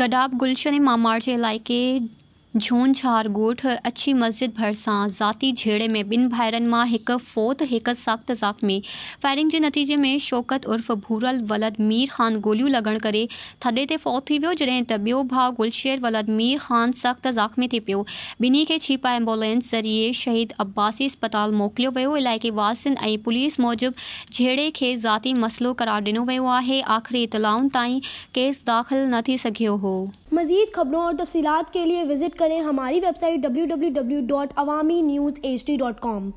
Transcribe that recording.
गडाब गुलशन मामार्चे इलाके झून छार ॻोठ अछी मस्जिद भरिसां ज़ाती झेड़े में बिन भाइरनि मां एक फ़ौत एक सख़्त ज़ख़्मी फायरिंग के नतीजे में शौकत उर्फ़ भूरल वलद मीर ख़ान गोलियूं लगन करे थदे ते फ़ौत थी वियो जॾहिं त ॿियो गुलशेर वलद मीर ख़ान सख़्त ज़ख़्मी थी पियो ॿिन्ही खे छीपा एम्बुलेंस ज़रिए शहीद अब्बासी अस्पताल मोकिलियो वो इलाक़े वासियुनि ऐं पुलिस मूजिबि झेड़े खे ज़ाती मसइलो करार ॾिनो वो है आख़िरी इतलाउनि ताईं केस दाख़िल न थी सघियो हो मजीद खबरों और तफसीत के लिए विजिट करें हमारी website W W W dot Awami news H D dot com